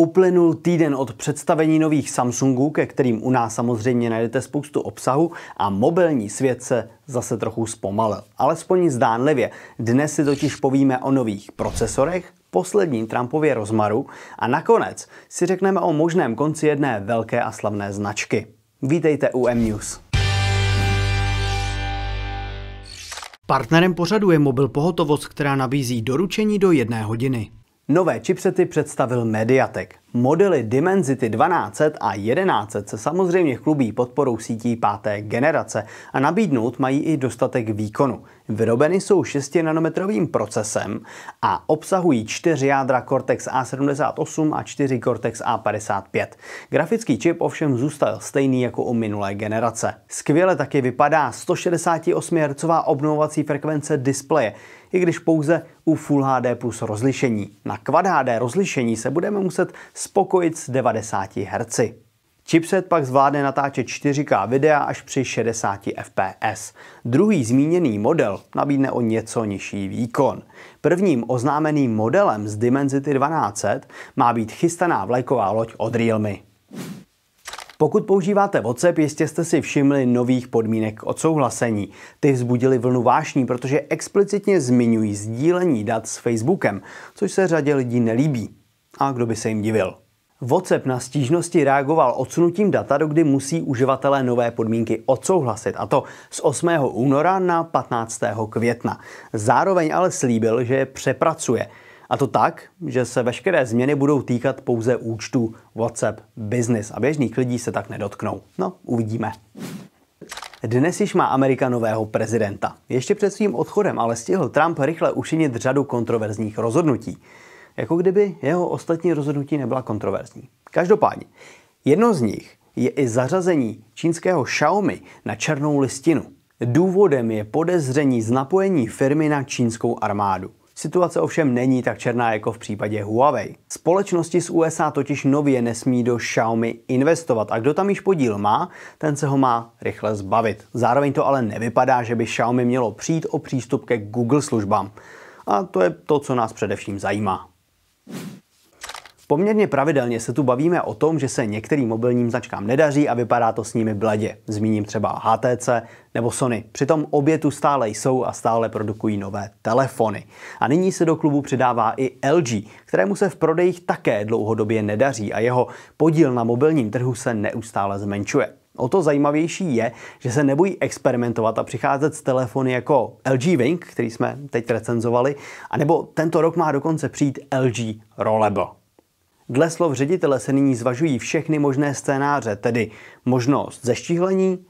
Uplynul týden od představení nových Samsungů, ke kterým u nás samozřejmě najdete spoustu obsahu a mobilní svět se zase trochu zpomalil. Alespoň zdánlivě. Dnes si totiž povíme o nových procesorech, poslední Trumpově rozmaru a nakonec si řekneme o možném konci jedné velké a slavné značky. Vítejte u M-News. Partnerem pořadu je mobil pohotovost, která nabízí doručení do jedné hodiny. Nové chipsety představil Mediatek. Modely Dimensity 1200 a 1100 se samozřejmě chlubí podporou sítí páté generace a nabídnout mají i dostatek výkonu. Vyrobeny jsou 6 nanometrovým procesem a obsahují 4 jádra Cortex A78 a 4 Cortex A55. Grafický čip ovšem zůstal stejný jako u minulé generace. Skvěle taky vypadá 168 Hz obnovovací frekvence displeje, i když pouze u Full HD plus rozlišení. Na Quad HD rozlišení se budeme muset spokojit s 90 Hz. Chipset pak zvládne natáčet 4K videa až při 60 fps. Druhý zmíněný model nabídne o něco nižší výkon. Prvním oznámeným modelem z Dimensity 1200 má být chystaná vlajková loď od Realme. Pokud používáte WhatsApp, jistě jste si všimli nových podmínek k odsouhlasení. Ty vzbudily vlnu vášní, protože explicitně zmiňují sdílení dat s Facebookem, což se řadě lidí nelíbí. A kdo by se jim divil? WhatsApp na stížnosti reagoval odsunutím data, do kdy musí uživatelé nové podmínky odsouhlasit, a to z 8. února na 15. května. Zároveň ale slíbil, že je přepracuje – a to tak, že se veškeré změny budou týkat pouze účtu WhatsApp Business a běžných lidí se tak nedotknou. No, uvidíme. Dnes již má Amerika nového prezidenta. Ještě před svým odchodem ale stihl Trump rychle učinit řadu kontroverzních rozhodnutí. Jako kdyby jeho ostatní rozhodnutí nebyla kontroverzní. Každopádně, jedno z nich je i zařazení čínského Xiaomi na černou listinu. Důvodem je podezření z napojení firmy na čínskou armádu. Situace ovšem není tak černá jako v případě Huawei. Společnosti z USA totiž nově nesmí do Xiaomi investovat a kdo tam již podíl má, ten se ho má rychle zbavit. Zároveň to ale nevypadá, že by Xiaomi mělo přijít o přístup ke Google službám. A to je to, co nás především zajímá. Poměrně pravidelně se tu bavíme o tom, že se některým mobilním značkám nedaří a vypadá to s nimi bladě. Zmíním třeba HTC nebo Sony. Přitom obě tu stále jsou a stále produkují nové telefony. A nyní se do klubu přidává i LG, kterému se v prodejích také dlouhodobě nedaří a jeho podíl na mobilním trhu se neustále zmenšuje. O to zajímavější je, že se nebojí experimentovat a přicházet s telefony jako LG Wing, který jsme teď recenzovali, anebo tento rok má dokonce přijít LG Rollable. Dle slov ředitele se nyní zvažují všechny možné scénáře, tedy možnost zeštíhlení,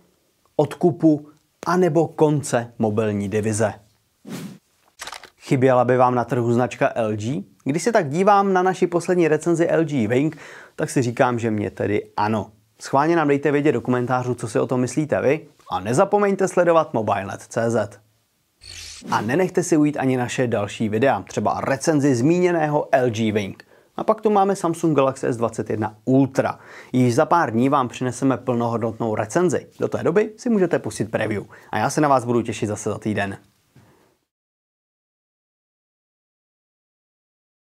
odkupu anebo konce mobilní divize. Chyběla by vám na trhu značka LG? Když se tak dívám na naši poslední recenzi LG Wing, tak si říkám, že mě tedy ano. Schválně nám dejte vědět do komentářů, co si o tom myslíte vy a nezapomeňte sledovat mobilenet.cz. A nenechte si ujít ani naše další videa, třeba recenzi zmíněného LG Wing. A pak tu máme Samsung Galaxy S21 Ultra. Již za pár dní vám přineseme plnohodnotnou recenzi. Do té doby si můžete pustit preview. A já se na vás budu těšit zase za týden.